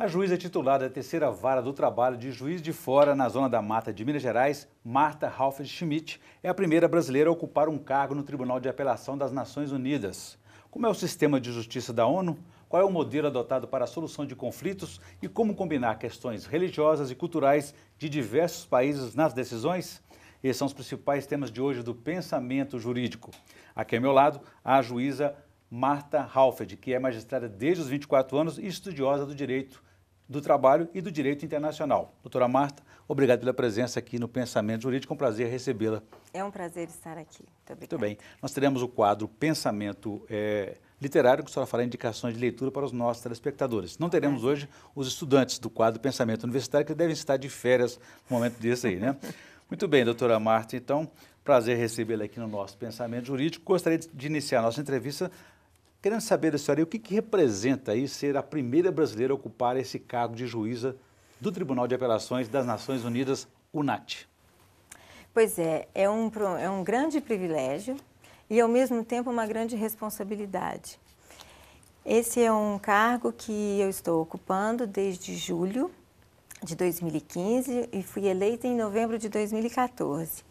A juíza titular da terceira vara do trabalho de Juiz de Fora, na zona da Mata de Minas Gerais, Marta Ralph Schmidt, é a primeira brasileira a ocupar um cargo no Tribunal de Apelação das Nações Unidas. Como é o sistema de justiça da ONU? Qual é o modelo adotado para a solução de conflitos e como combinar questões religiosas e culturais de diversos países nas decisões? Esses são os principais temas de hoje do pensamento jurídico. Aqui ao meu lado, a juíza Marta Halford, que é magistrada desde os 24 anos e estudiosa do direito do Trabalho e do Direito Internacional. Doutora Marta, obrigado pela presença aqui no Pensamento Jurídico, é um prazer recebê-la. É um prazer estar aqui. Muito, obrigada. Muito bem. Nós teremos o quadro Pensamento é, Literário, que a senhora fará indicações de leitura para os nossos telespectadores. Não teremos hoje os estudantes do quadro Pensamento Universitário, que devem estar de férias no momento desse aí, né? Muito bem, doutora Marta, então, prazer recebê-la aqui no nosso Pensamento Jurídico. Gostaria de iniciar a nossa entrevista Querendo saber da senhora, o que, que representa aí ser a primeira brasileira a ocupar esse cargo de juíza do Tribunal de Apelações das Nações Unidas, UNAT? Pois é, é um, é um grande privilégio e, ao mesmo tempo, uma grande responsabilidade. Esse é um cargo que eu estou ocupando desde julho de 2015 e fui eleita em novembro de 2014.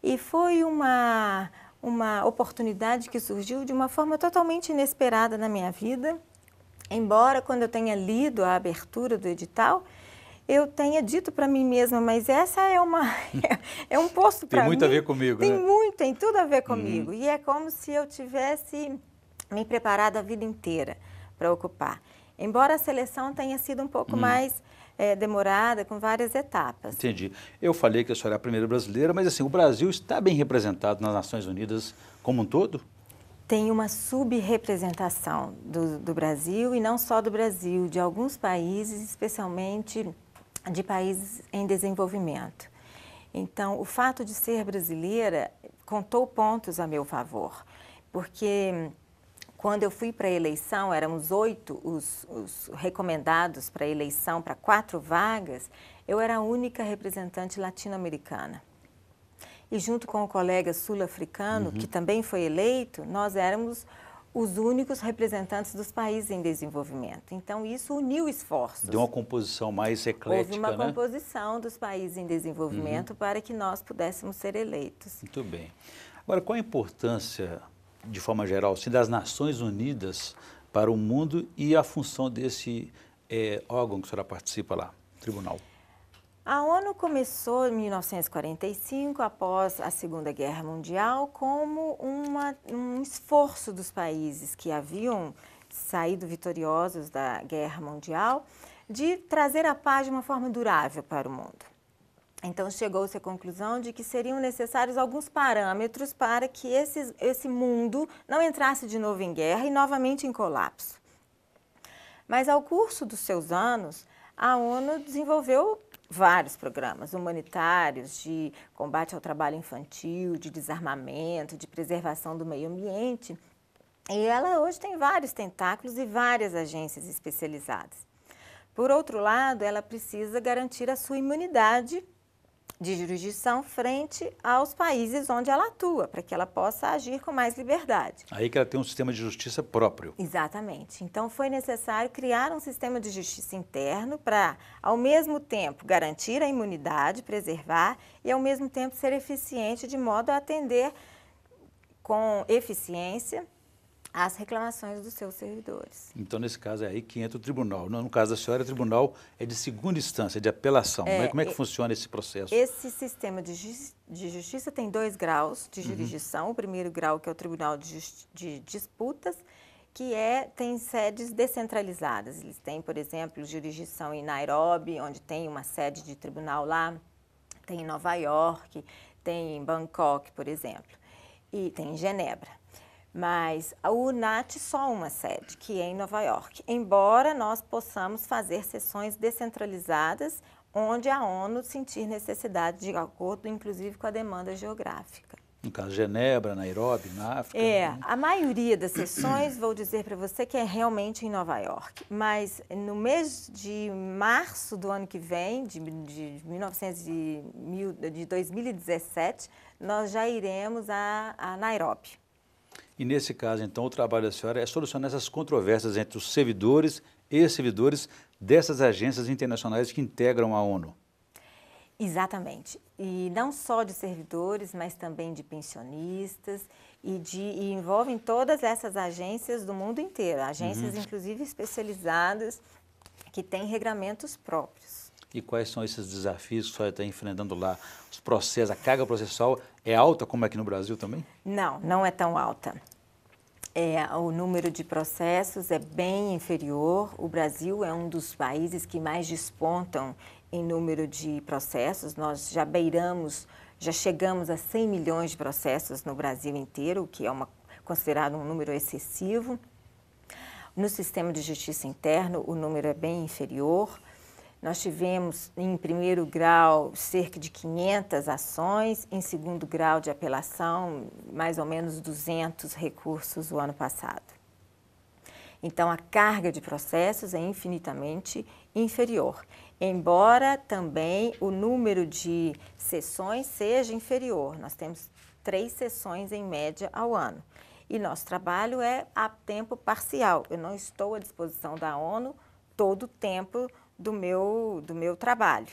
E foi uma, uma oportunidade que surgiu de uma forma totalmente inesperada na minha vida. Embora quando eu tenha lido a abertura do edital, eu tenha dito para mim mesma, mas essa é uma é um posto para mim. Tem muito a ver comigo, Tem né? muito, tem tudo a ver uhum. comigo. E é como se eu tivesse me preparado a vida inteira para ocupar. Embora a seleção tenha sido um pouco uhum. mais é, demorada, com várias etapas. Entendi. Eu falei que a senhora é a primeira brasileira, mas assim, o Brasil está bem representado nas Nações Unidas como um todo? Tem uma subrepresentação do, do Brasil, e não só do Brasil, de alguns países, especialmente de países em desenvolvimento. Então, o fato de ser brasileira contou pontos a meu favor, porque quando eu fui para a eleição, éramos oito os, os recomendados para a eleição, para quatro vagas, eu era a única representante latino-americana. E junto com o colega sul-africano, uhum. que também foi eleito, nós éramos os únicos representantes dos países em desenvolvimento. Então, isso uniu esforços. Deu uma composição mais eclética, Houve uma né? composição dos países em desenvolvimento uhum. para que nós pudéssemos ser eleitos. Muito bem. Agora, qual a importância de forma geral, sim, das Nações Unidas para o mundo e a função desse é, órgão que a senhora participa lá, tribunal? A ONU começou em 1945, após a Segunda Guerra Mundial, como uma, um esforço dos países que haviam saído vitoriosos da Guerra Mundial de trazer a paz de uma forma durável para o mundo. Então, chegou-se à conclusão de que seriam necessários alguns parâmetros para que esse mundo não entrasse de novo em guerra e novamente em colapso. Mas, ao curso dos seus anos, a ONU desenvolveu vários programas humanitários de combate ao trabalho infantil, de desarmamento, de preservação do meio ambiente. E ela hoje tem vários tentáculos e várias agências especializadas. Por outro lado, ela precisa garantir a sua imunidade de jurisdição frente aos países onde ela atua, para que ela possa agir com mais liberdade. Aí que ela tem um sistema de justiça próprio. Exatamente. Então foi necessário criar um sistema de justiça interno para, ao mesmo tempo, garantir a imunidade, preservar e, ao mesmo tempo, ser eficiente de modo a atender com eficiência as reclamações dos seus servidores. Então, nesse caso, é aí que entra o tribunal. No caso da senhora, o tribunal é de segunda instância, de apelação. É, é, Como é que é, funciona esse processo? Esse sistema de, de, justiça tem dois graus de uhum. jurisdição. Uhum. O primeiro grau, que é o tribunal de, de, disputas, que é, tem sedes descentralizadas. Eles têm, por exemplo, jurisdição em Nairobi, onde tem uma sede de tribunal lá, tem em Nova York, tem em Bangkok, por exemplo, e tem em Genebra. Mas o UNAT só uma sede, que é em Nova York, embora nós possamos fazer sessões descentralizadas, onde a ONU sentir necessidade de acordo, inclusive com a demanda geográfica. No caso, Genebra, Nairobi, na África. É, né? a maioria das sessões, vou dizer para você que é realmente em Nova York. Mas no mês de março do ano que vem, de, de, 1900 de, de 2017, nós já iremos a, a Nairobi. E nesse caso, então, o trabalho da senhora é solucionar essas controvérsias entre os servidores e servidores dessas agências internacionais que integram a ONU. Exatamente. E não só de servidores, mas também de pensionistas e, de, e envolvem todas essas agências do mundo inteiro, agências uhum. inclusive especializadas que têm regramentos próprios e quais são esses desafios que o senhor está enfrentando lá? Os processos, a carga processual é alta como é aqui no Brasil também? Não, não é tão alta. É, o número de processos é bem inferior. O Brasil é um dos países que mais despontam em número de processos. Nós já beiramos, já chegamos a 100 milhões de processos no Brasil inteiro, o que é uma, considerado um número excessivo. No sistema de justiça interno, o número é bem inferior. Nós tivemos em primeiro grau cerca de 500 ações, em segundo grau de apelação, mais ou menos 200 recursos o ano passado. Então, a carga de processos é infinitamente inferior, embora também o número de sessões seja inferior. Nós temos três sessões em média ao ano. E nosso trabalho é a tempo parcial. Eu não estou à disposição da ONU todo o tempo do meu, do meu trabalho,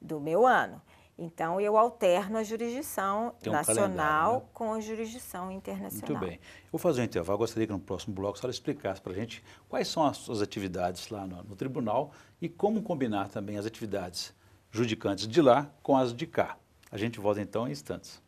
do meu ano. Então, eu alterno a jurisdição um nacional né? com a jurisdição internacional. Muito bem. Eu vou fazer um intervalo. Gostaria que no próximo bloco a senhora explicasse para a gente quais são as suas atividades lá no, no tribunal e como combinar também as atividades judicantes de lá com as de cá. A gente volta então em instantes.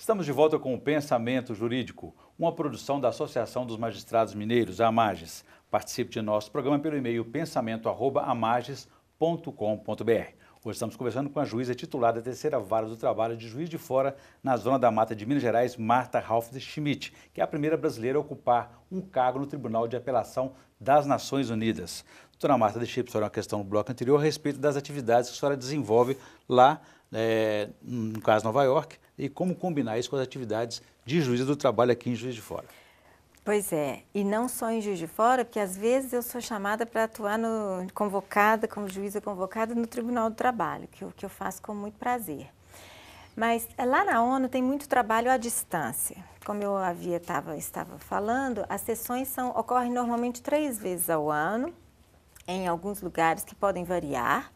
Estamos de volta com o Pensamento Jurídico, uma produção da Associação dos Magistrados Mineiros, a AMAGES. Participe de nosso programa pelo e-mail pensamento.amages.com.br. Hoje estamos conversando com a juíza titular da terceira vara do trabalho de Juiz de Fora, na Zona da Mata de Minas Gerais, Marta Ralph Schmidt, que é a primeira brasileira a ocupar um cargo no Tribunal de Apelação das Nações Unidas. Doutora Marta, deixei para a senhora uma questão no bloco anterior a respeito das atividades que a senhora desenvolve lá é, no caso Nova York, e como combinar isso com as atividades de juíza do trabalho aqui em Juiz de Fora. Pois é, e não só em Juiz de Fora, porque às vezes eu sou chamada para atuar no, convocada, como juíza convocada no Tribunal do Trabalho, que, que eu faço com muito prazer. Mas é, lá na ONU tem muito trabalho à distância. Como eu havia tava, estava falando, as sessões são, ocorrem normalmente três vezes ao ano, em alguns lugares que podem variar.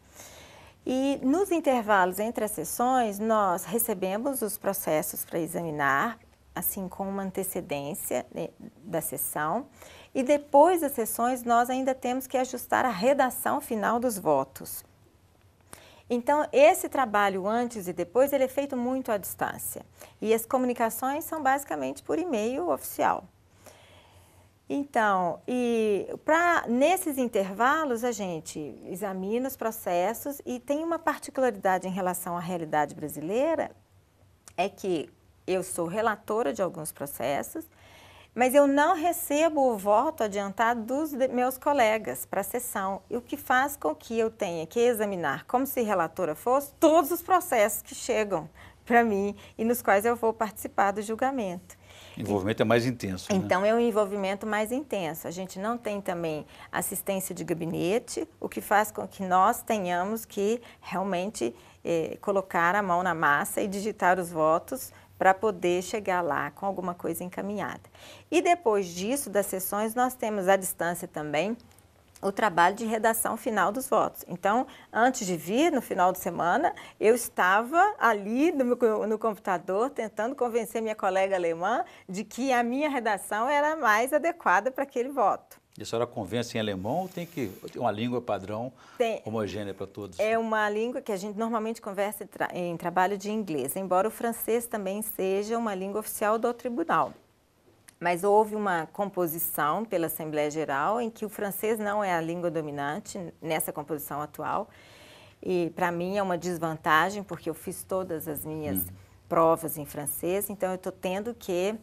E nos intervalos entre as sessões, nós recebemos os processos para examinar, assim com uma antecedência né, da sessão. E depois das sessões, nós ainda temos que ajustar a redação final dos votos. Então, esse trabalho antes e depois, ele é feito muito à distância. E as comunicações são basicamente por e-mail oficial. Então, e para nesses intervalos a gente examina os processos e tem uma particularidade em relação à realidade brasileira, é que eu sou relatora de alguns processos, mas eu não recebo o voto adiantado dos meus colegas para a sessão, o que faz com que eu tenha que examinar, como se relatora fosse, todos os processos que chegam para mim e nos quais eu vou participar do julgamento. O envolvimento é mais intenso. Né? Então né? é um envolvimento mais intenso. A gente não tem também assistência de gabinete, o que faz com que nós tenhamos que realmente eh, colocar a mão na massa e digitar os votos para poder chegar lá com alguma coisa encaminhada. E depois disso, das sessões, nós temos à distância também o trabalho de redação final dos votos. Então, antes de vir, no final de semana, eu estava ali no, no, computador tentando convencer minha colega alemã de que a minha redação era mais adequada para aquele voto. E a senhora convence em alemão ou tem que ter uma língua padrão tem, homogênea para todos? É uma língua que a gente normalmente conversa em, tra em trabalho de inglês, embora o francês também seja uma língua oficial do tribunal mas houve uma composição pela Assembleia Geral em que o francês não é a língua dominante nessa composição atual. E para mim é uma desvantagem, porque eu fiz todas as minhas hum. provas em francês, então eu estou tendo que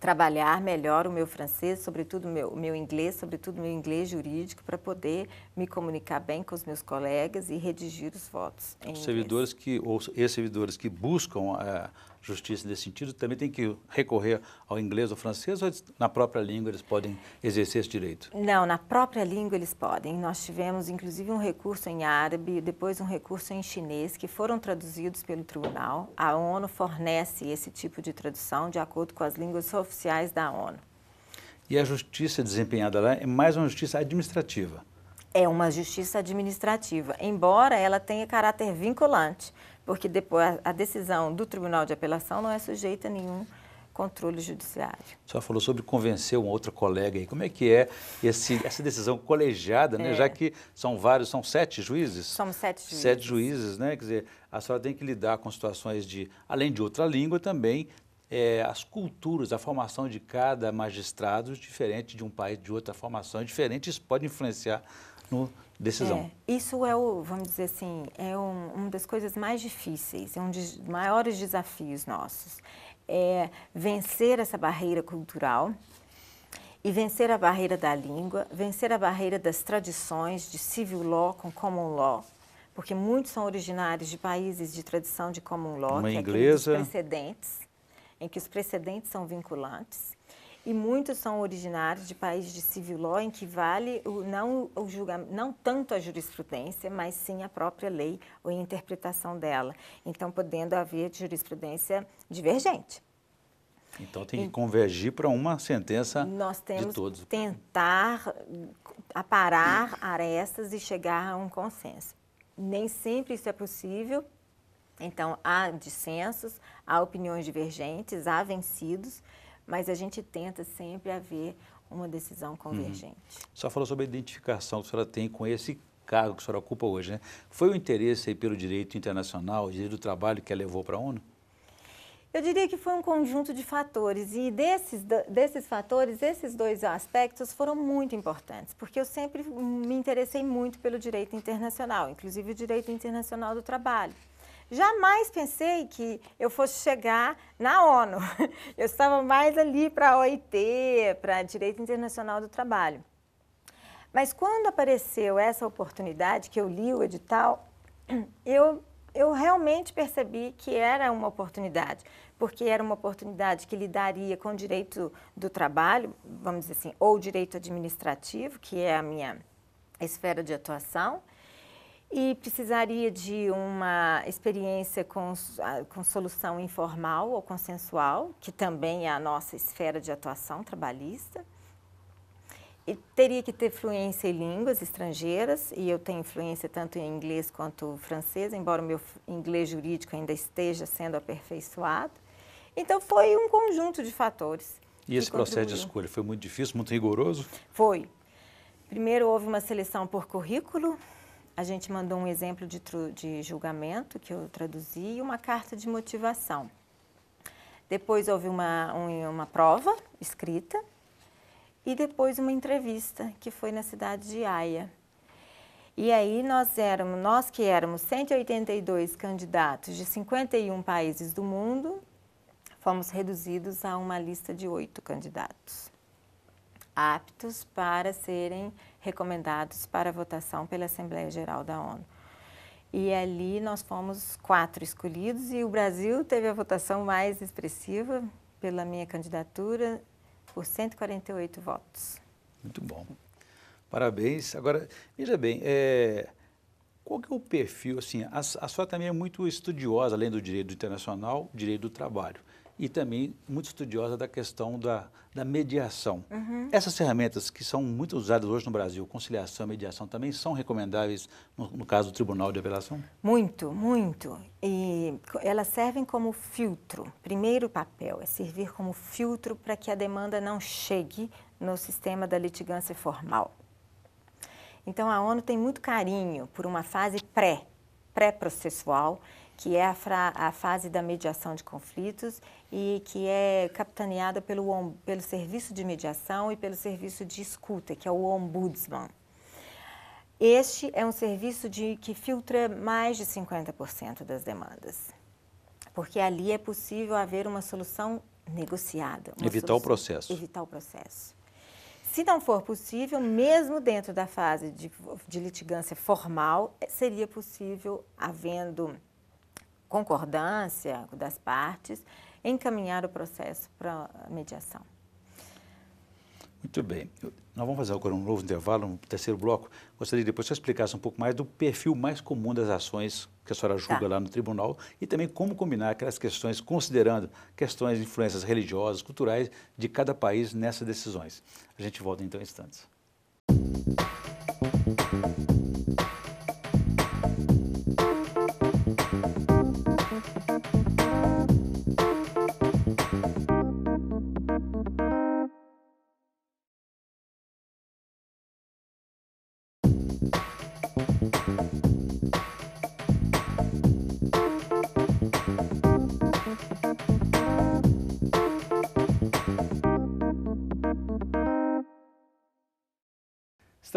trabalhar melhor o meu francês, sobretudo o meu, meu inglês, sobretudo o meu inglês jurídico, para poder me comunicar bem com os meus colegas e redigir os votos. Os servidores que, ou servidores que buscam é, justiça nesse sentido, também tem que recorrer ao inglês ou francês ou na própria língua eles podem exercer esse direito? Não, na própria língua eles podem. Nós tivemos inclusive um recurso em árabe, depois um recurso em chinês, que foram traduzidos pelo tribunal. A ONU fornece esse tipo de tradução de acordo com as línguas oficiais da ONU. E a justiça desempenhada lá é mais uma justiça administrativa? É uma justiça administrativa, embora ela tenha caráter vinculante porque depois a decisão do Tribunal de Apelação não é sujeita a nenhum controle judiciário. A senhora falou sobre convencer uma outra colega aí. Como é que é esse, essa decisão colegiada, né? é. né? já que são vários, são sete juízes? Somos sete juízes. Sete juízes, né? Quer dizer, a senhora tem que lidar com situações de, além de outra língua, também é, as culturas, a formação de cada magistrado diferente de um país, de outra formação diferente, isso pode influenciar no decisão. É, isso é o, vamos dizer assim, é um, uma das coisas mais difíceis, é um dos maiores desafios nossos. É vencer essa barreira cultural e vencer a barreira da língua, vencer a barreira das tradições de civil law com common law, porque muitos são originários de países de tradição de common law, uma que é inglesa. é precedentes, em que os precedentes são vinculantes e muitos são originários de países de civil law em que vale o, não, o julgamento, não tanto a jurisprudência, mas sim a própria lei ou a interpretação dela. Então, podendo haver jurisprudência divergente. Então tem que convergir para uma sentença Nós temos que tentar hum, aparar arestas e chegar a um consenso. Nem sempre isso é possível. Então há dissensos, há opiniões divergentes, há vencidos, mas a gente tenta sempre haver uma decisão uhum. convergente. Uhum. A senhora falou sobre a identificação que a senhora tem com esse cargo que a senhora ocupa hoje, né? Foi o interesse aí pelo direito internacional, o direito do trabalho que a levou para a ONU? Eu diria que foi um conjunto de fatores e desses, desses fatores, esses dois aspectos foram muito importantes, porque eu sempre me interessei muito pelo direito internacional, inclusive o direito internacional do trabalho. Jamais pensei que eu fosse chegar na ONU. Eu estava mais ali para a OIT, para Direito Internacional do Trabalho. Mas quando apareceu essa oportunidade, que eu li o edital, eu, eu realmente percebi que era uma oportunidade, porque era uma oportunidade que lidaria com o direito do trabalho, vamos dizer assim, ou direito administrativo, que é a minha esfera de atuação, e precisaria de uma experiência com, com solução informal ou consensual, que também é a nossa esfera de atuação trabalhista. E teria que ter fluência em línguas estrangeiras, e eu tenho fluência tanto em inglês quanto francês, embora o meu inglês jurídico ainda esteja sendo aperfeiçoado. Então, foi um conjunto de fatores. E esse processo de escolha foi muito difícil, muito rigoroso? Foi. Primeiro, houve uma seleção por currículo, a gente mandou um exemplo de, de julgamento, que eu traduzi, e uma carta de motivação. Depois houve uma, um, uma prova escrita e depois uma entrevista, que foi na cidade de Haia. E aí nós éramos, nós que éramos 182 candidatos de 51 países do mundo, fomos reduzidos a uma lista de oito candidatos, aptos para serem recomendados para votação pela Assembleia Geral da ONU. E ali nós fomos quatro escolhidos e o Brasil teve a votação mais expressiva pela minha candidatura por 148 votos. Muito bom. Parabéns. Agora, veja bem, é, qual que é o perfil, assim, a, a senhora também é muito estudiosa, além do direito internacional, direito do trabalho e também muito estudiosa da questão da, da mediação. Uhum. Essas ferramentas que são muito usadas hoje no Brasil, conciliação e mediação, também são recomendáveis no, no caso do Tribunal de Apelação? Muito, muito. E elas servem como filtro. Primeiro papel é servir como filtro para que a demanda não chegue no sistema da litigância formal. Então, a ONU tem muito carinho por uma fase pré, pré-processual, que é a, a, fase da mediação de conflitos e que é capitaneada pelo, pelo Serviço de Mediação e pelo Serviço de Escuta, que é o Ombudsman. Este é um serviço de, que filtra mais de 50% das demandas, porque ali é possível haver uma solução negociada. Uma evitar solução, o processo. Evitar o processo. Se não for possível, mesmo dentro da fase de, de litigância formal, é, seria possível, havendo concordância das partes, encaminhar o processo para mediação. Muito bem. Nós vamos fazer agora um novo intervalo, um terceiro bloco. Gostaria depois que você explicasse um pouco mais do perfil mais comum das ações que a senhora tá. julga tá. lá no tribunal e também como combinar aquelas questões, considerando questões de influências religiosas, culturais de cada país nessas decisões. A gente volta então em instantes. Música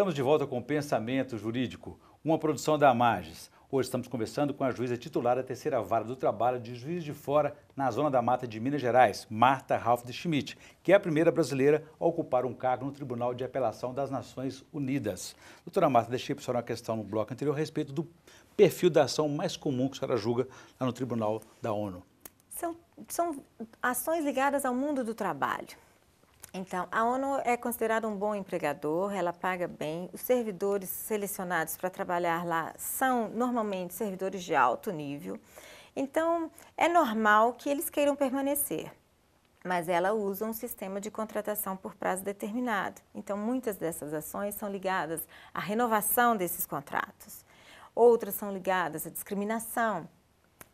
Estamos de volta com Pensamento Jurídico, uma produção da Amages. Hoje estamos conversando com a juíza titular da Terceira Vara do Trabalho de Juiz de Fora, na Zona da Mata de Minas Gerais, Marta Ralph de Schmidt, que é a primeira brasileira a ocupar um cargo no Tribunal de Apelação das Nações Unidas. Doutora Marta, deixei para a senhora uma questão no bloco anterior a respeito do perfil da ação mais comum que a senhora julga lá no Tribunal da ONU. São, são ações ligadas ao mundo do trabalho. Então, a ONU é considerada um bom empregador, ela paga bem. Os servidores selecionados para trabalhar lá são normalmente servidores de alto nível. Então, é normal que eles queiram permanecer, mas ela usa um sistema de contratação por prazo determinado. Então, muitas dessas ações são ligadas à renovação desses contratos. Outras são ligadas à discriminação,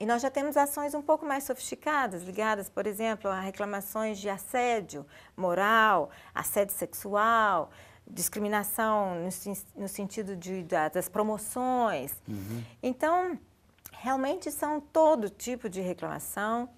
e nós já temos ações um pouco mais sofisticadas, ligadas, por exemplo, a reclamações de assédio moral, assédio sexual, discriminação no, no sentido de, das promoções. Uhum. Então, realmente são todo tipo de reclamação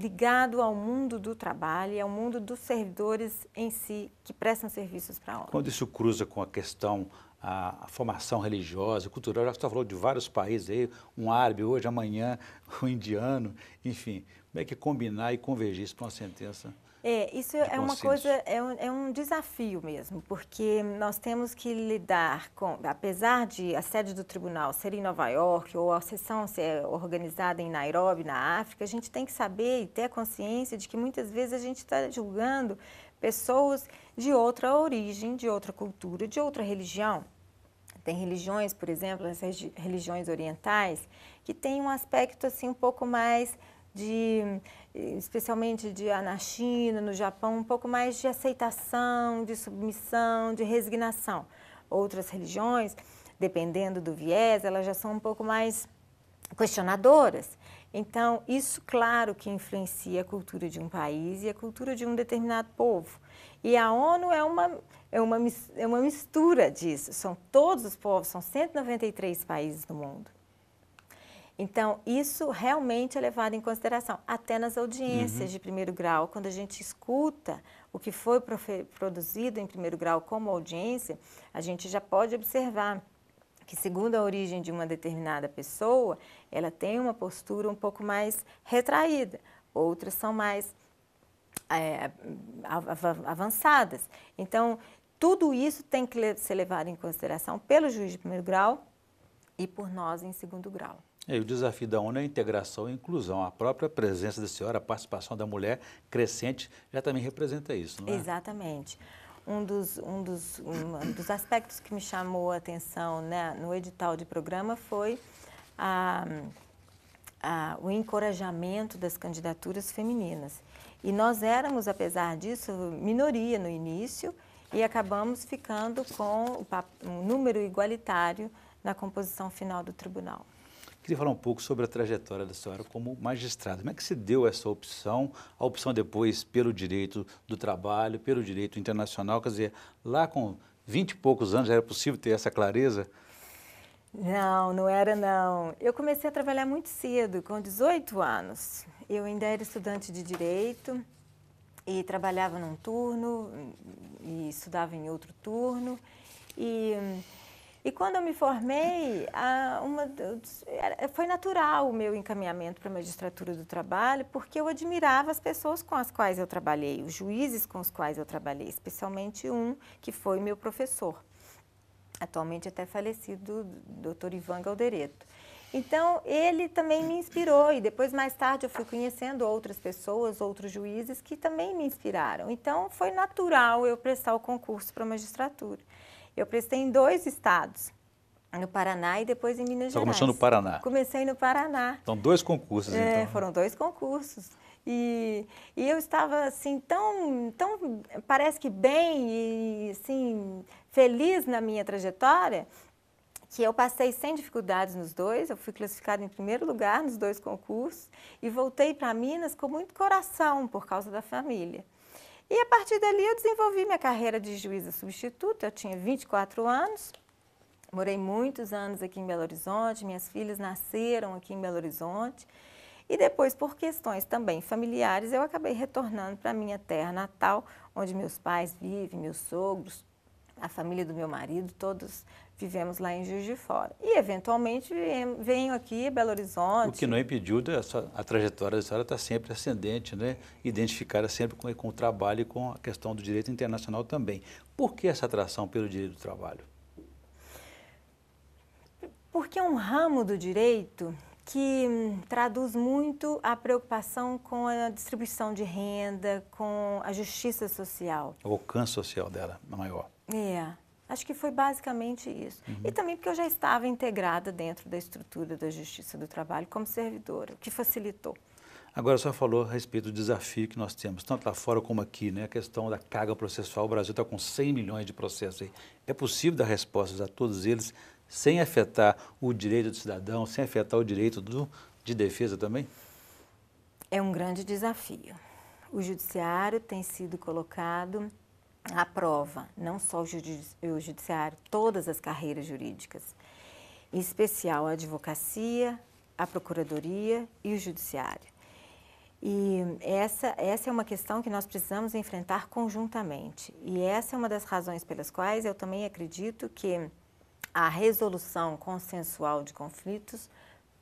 ligado ao mundo do trabalho e ao mundo dos servidores em si, que prestam serviços para a ONU. Quando isso cruza com a questão a, a, formação religiosa, cultural. Já que você falou de vários países aí, um árabe hoje, amanhã, um indiano, enfim. Como é que combinar e convergir isso para uma sentença? É, isso é uma coisa, é um, é um, desafio mesmo, porque nós temos que lidar com, apesar de a sede do tribunal ser em Nova York ou a sessão ser organizada em Nairobi, na África, a gente tem que saber e ter consciência de que muitas vezes a gente está julgando pessoas de outra origem, de outra cultura, de outra religião. Tem religiões, por exemplo, as religiões orientais, que tem um aspecto assim um pouco mais de, eh, especialmente de na China, no Japão, um pouco mais de aceitação, de submissão, de resignação. Outras religiões, dependendo do viés, elas já são um pouco mais questionadoras. Então, isso, claro, que influencia a cultura de um país e a cultura de um determinado povo. E a ONU é uma é uma, é uma mistura disso. São todos os povos, são 193 países do mundo. Então, isso realmente é levado em consideração, até nas audiências uhum. de primeiro grau, quando a gente escuta o que foi produzido em primeiro grau como audiência, a gente já pode observar que, segundo a origem de uma determinada pessoa, ela tem uma postura um pouco mais retraída, outras são mais é, avançadas. Então, tudo isso tem que ser levado em consideração pelo juiz de primeiro grau e por nós em segundo grau. É, e o desafio da ONU é a integração e inclusão. A própria presença da senhora, a participação da mulher crescente, já também representa isso, não é? Exatamente. Um dos, um dos, um dos aspectos que me chamou a atenção né, no edital de programa foi a, a, o encorajamento das candidaturas femininas. E nós éramos, apesar disso, minoria no início, e acabamos ficando com um número igualitário na composição final do tribunal. Queria falar um pouco sobre a trajetória da senhora como magistrada. Como é que se deu essa opção, a opção depois pelo direito do trabalho, pelo direito internacional? Quer dizer, lá com 20 e poucos anos já era possível ter essa clareza? Não, não era não. Eu comecei a trabalhar muito cedo, com 18 anos. Eu ainda era estudante de direito e trabalhava num turno e estudava em outro turno. E, e quando eu me formei, a, uma, foi natural o meu encaminhamento para a magistratura do trabalho, porque eu admirava as pessoas com as quais eu trabalhei, os juízes com os quais eu trabalhei, especialmente um que foi meu professor, atualmente até falecido, doutor Ivan Galdereto. Então, ele também me inspirou e depois, mais tarde, eu fui conhecendo outras pessoas, outros juízes que também me inspiraram. Então, foi natural eu prestar o concurso para magistratura. Eu prestei em dois estados, no Paraná e depois em Minas tá Gerais. começou no Paraná? Comecei no Paraná. Então, dois concursos, é, então. Foram dois concursos. E, e, eu estava assim tão, tão parece que bem e assim feliz na minha trajetória que eu passei sem dificuldades nos dois, eu fui classificada em primeiro lugar nos dois concursos e voltei para Minas com muito coração por causa da família. E a partir dali eu desenvolvi minha carreira de juíza substituta, eu tinha 24 anos, morei muitos anos aqui em Belo Horizonte, minhas filhas nasceram aqui em Belo Horizonte. E depois, por questões também familiares, eu acabei retornando para minha terra natal, onde meus pais vivem, meus sogros, a família do meu marido, todos vivemos lá em Juiz de Fora. E, eventualmente, venho aqui Belo Horizonte. O que não impediu, da sua, a trajetória da senhora está sempre ascendente, né? identificada sempre com, com o trabalho e com a questão do direito internacional também. Por que essa atração pelo direito do trabalho? Porque é um ramo do direito que hum, traduz muito a preocupação com a distribuição de renda, com a justiça social. O alcance social dela é maior. É, acho que foi basicamente isso. Uhum. E também porque eu já estava integrada dentro da estrutura da Justiça do Trabalho como servidora, o que facilitou. Agora, só falou a respeito do desafio que nós temos, tanto lá fora como aqui, né? a questão da carga processual. O Brasil está com 100 milhões de processos aí. É possível dar respostas a todos eles sem afetar o direito do cidadão, sem afetar o direito do, de defesa também? É um grande desafio. O judiciário tem sido colocado aprova não só o judiciário, todas as carreiras jurídicas, em especial a advocacia, a procuradoria e o judiciário. E essa, essa é uma questão que nós precisamos enfrentar conjuntamente. E essa é uma das razões pelas quais eu também acredito que a resolução consensual de conflitos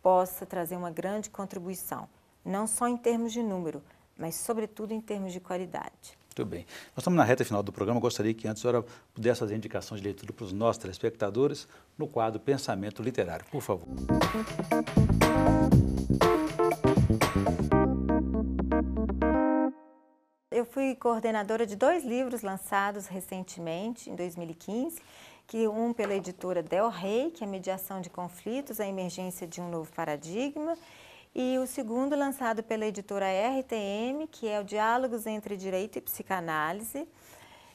possa trazer uma grande contribuição, não só em termos de número, mas sobretudo em termos de qualidade. Muito bem. Nós estamos na reta final do programa. Eu gostaria que antes a senhora pudesse fazer indicação de leitura para os nossos telespectadores no quadro Pensamento Literário. Por favor. Eu fui coordenadora de dois livros lançados recentemente, em 2015, que um pela editora Del Rey, que é Mediação de Conflitos, a Emergência de um Novo Paradigma, e o segundo lançado pela editora RTM, que é o Diálogos entre Direito e Psicanálise,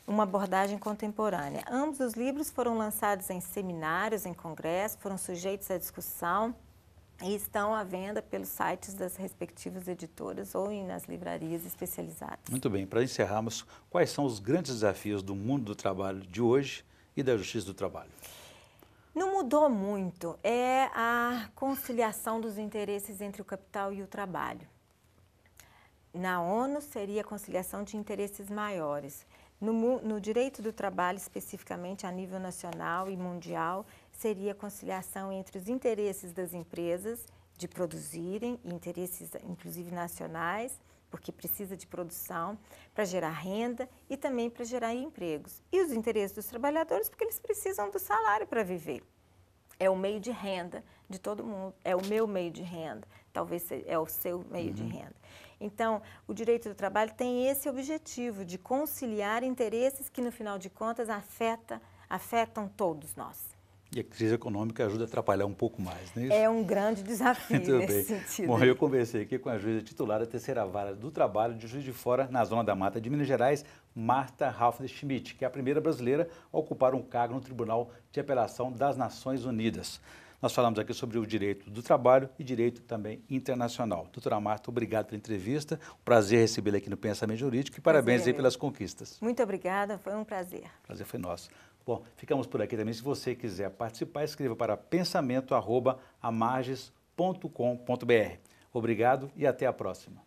uma abordagem contemporânea. Ambos os livros foram lançados em seminários, em congressos, foram sujeitos à discussão e estão à venda pelos sites das respectivas editoras ou nas livrarias especializadas. Muito bem, para encerrarmos, quais são os grandes desafios do mundo do trabalho de hoje e da justiça do trabalho? Não mudou muito. É a conciliação dos interesses entre o capital e o trabalho. Na ONU seria a conciliação de interesses maiores. No, no direito do trabalho, especificamente a nível nacional e mundial, seria a conciliação entre os interesses das empresas de produzirem, interesses inclusive nacionais, porque precisa de produção para gerar renda e também para gerar empregos. E os interesses dos trabalhadores, porque eles precisam do salário para viver. É o meio de renda de todo mundo, é o meu meio de renda, talvez é o seu meio uhum. de renda. Então, o direito do trabalho tem esse objetivo de conciliar interesses que, no final de contas, afeta, afetam todos nós. E a crise econômica ajuda a atrapalhar um pouco mais, não é isso? É um grande desafio nesse bem. sentido. Bom, eu conversei aqui com a juíza titular da terceira vara do trabalho de Juiz de Fora, na Zona da Mata de Minas Gerais, Marta Ralph Schmidt, que é a primeira brasileira a ocupar um cargo no Tribunal de Apelação das Nações Unidas. Nós falamos aqui sobre o direito do trabalho e direito também internacional. Doutora Marta, obrigado pela entrevista. Prazer recebê-la aqui no Pensamento Jurídico e prazer. parabéns pelas conquistas. Muito obrigada, foi um prazer. Prazer foi nosso. Bom, ficamos por aqui também. Se você quiser participar, escreva para pensamento@amages.com.br. Obrigado e até a próxima.